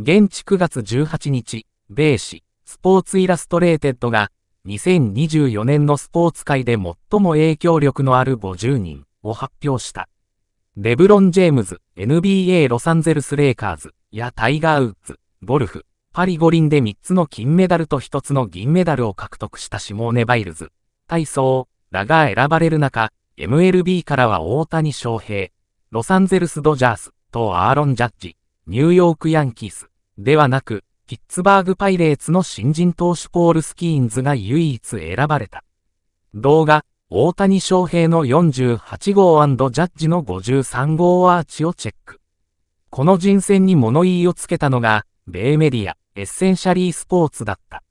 現地9月18日、米紙、スポーツイラストレーテッドが、2024年のスポーツ界で最も影響力のある50人を発表した。レブロン・ジェームズ、NBA ロサンゼルス・レイカーズやタイガー・ウッズ、ゴルフ、パリ五輪で3つの金メダルと1つの銀メダルを獲得したシモーネ・バイルズ、体操らが選ばれる中、MLB からは大谷翔平、ロサンゼルス・ドジャースとアーロン・ジャッジ、ニューヨーク・ヤンキース、ではなく、ピッツバーグパイレーツの新人投手ポール・スキーンズが唯一選ばれた。動画、大谷翔平の48号ジャッジの53号アーチをチェック。この人選に物言いをつけたのが、米メディア、エッセンシャリースポーツだった。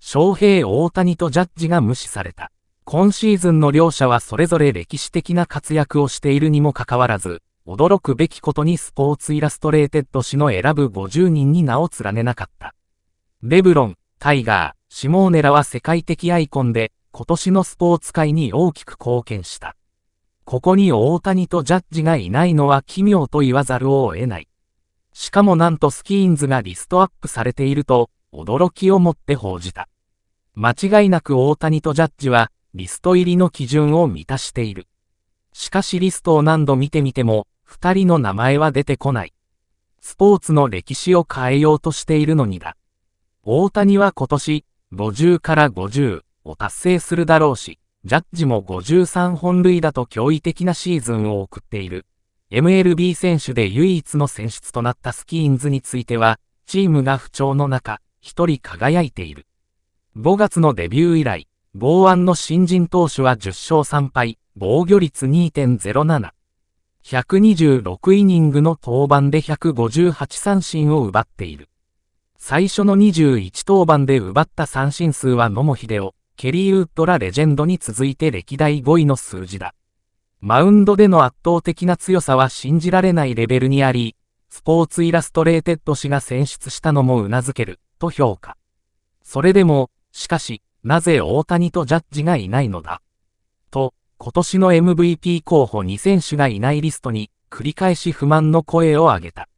翔平大谷とジャッジが無視された。今シーズンの両者はそれぞれ歴史的な活躍をしているにもかかわらず、驚くべきことにスポーツイラストレーテッド氏の選ぶ50人に名を連ねなかった。レブロン、タイガー、シモーネラは世界的アイコンで、今年のスポーツ界に大きく貢献した。ここに大谷とジャッジがいないのは奇妙と言わざるを得ない。しかもなんとスキーンズがリストアップされていると、驚きをもって報じた。間違いなく大谷とジャッジは、リスト入りの基準を満たしている。しかしリストを何度見てみても、二人の名前は出てこない。スポーツの歴史を変えようとしているのにだ。大谷は今年、50から50を達成するだろうし、ジャッジも53本塁打と驚異的なシーズンを送っている。MLB 選手で唯一の選出となったスキーンズについては、チームが不調の中、一人輝いている。5月のデビュー以来、剛腕の新人投手は10勝3敗、防御率2.07。126イニングの登板で158三振を奪っている。最初の21登板で奪った三振数は野茂秀夫、ケリー・ウッドらレジェンドに続いて歴代5位の数字だ。マウンドでの圧倒的な強さは信じられないレベルにあり、スポーツイラストレーテッド氏が選出したのも頷ける、と評価。それでも、しかし、なぜ大谷とジャッジがいないのだ。と、今年の MVP 候補2選手がいないリストに繰り返し不満の声を上げた。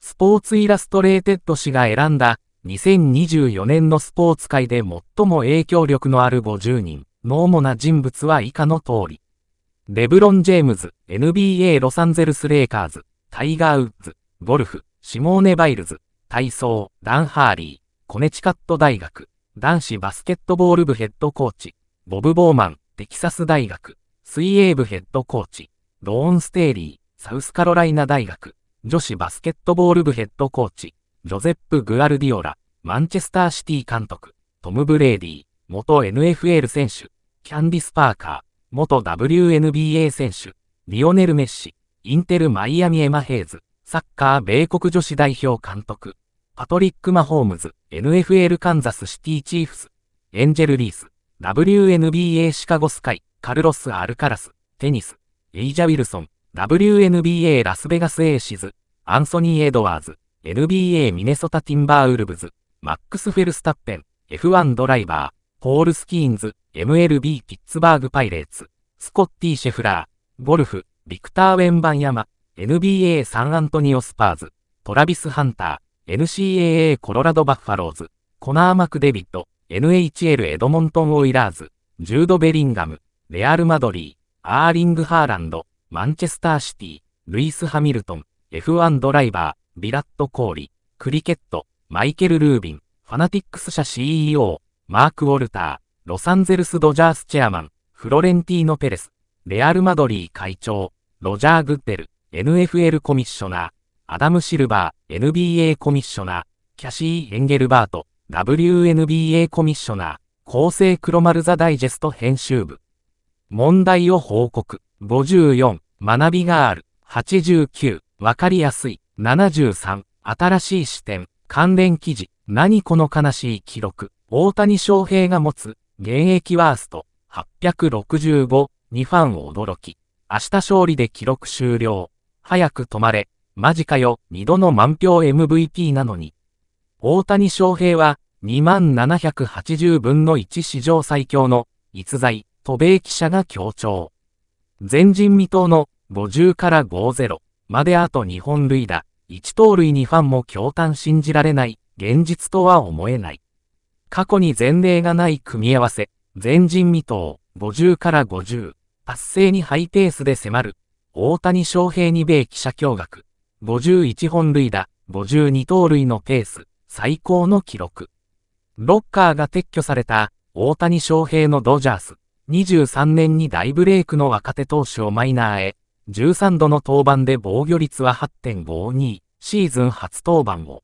スポーツイラストレーテッド氏が選んだ2024年のスポーツ界で最も影響力のある50人の主な人物は以下の通り。レブロン・ジェームズ、NBA ロサンゼルス・レイカーズ、タイガー・ウッズ、ゴルフ、シモーネ・バイルズ、体操、ダン・ハーリー、コネチカット大学、男子バスケットボール部ヘッドコーチ、ボブ・ボーマン、テキサス大学、水泳部ヘッドコーチ、ローン・ステーリー、サウスカロライナ大学、女子バスケットボール部ヘッドコーチ、ジョゼップ・グアルディオラ、マンチェスターシティ監督、トム・ブレーディ、元 NFL 選手、キャンディス・パーカー、元 WNBA 選手、リオネル・メッシ、インテル・マイアミ・エマ・ヘイズ、サッカー米国女子代表監督、パトリック・マホームズ、NFL カンザスシティ・チーフス、エンジェル・リース、WNBA シカゴスカイ、カルロス・アルカラス、テニス、エイジャ・ウィルソン、WNBA ラスベガス・エーシズ、アンソニー・エドワーズ、NBA ミネソタ・ティンバーウルブズ、マックス・フェルスタッペン、F1 ドライバー、ポール・スキーンズ、MLB ピッツバーグ・パイレーツ、スコッティ・シェフラー、ゴルフ、ビクター・ウェンバンヤマ、NBA サンアントニオ・スパーズ、トラビス・ハンター、NCAA コロラド・バッファローズ、コナー・マクデビッド、NHL エドモントン・オイラーズ、ジュード・ベリンガム、レアル・マドリー、アーリング・ハーランド、マンチェスター・シティ、ルイス・ハミルトン、F1 ドライバー、ビラット・コーリ、クリケット、マイケル・ルービン、ファナティックス社 CEO、マーク・ウォルター、ロサンゼルス・ドジャース・チェアマン、フロレンティーノ・ペレス、レアル・マドリー会長、ロジャー・グッデル、NFL コミッショナー、アダム・シルバー、NBA コミッショナー、キャシー・エンゲルバート、WNBA コミッショナー、厚生黒丸座ダイジェスト編集部。問題を報告。54、学びがある。89、わかりやすい。73、新しい視点。関連記事。何この悲しい記録。大谷翔平が持つ、現役ワースト。865、にファンを驚き。明日勝利で記録終了。早く止まれ。マジかよ。2度の満票 MVP なのに。大谷翔平は2780分の1史上最強の逸材、渡米記者が強調。前人未到の50から50まであと2本塁打、1盗塁にファンも驚嘆信じられない、現実とは思えない。過去に前例がない組み合わせ、前人未到、50から50、達成にハイペースで迫る、大谷翔平に米記者驚愕、51本塁打、52盗塁のペース、最高の記録。ロッカーが撤去された大谷翔平のドジャース。23年に大ブレイクの若手投手をマイナーへ、13度の登板で防御率は8.52、シーズン初登板を。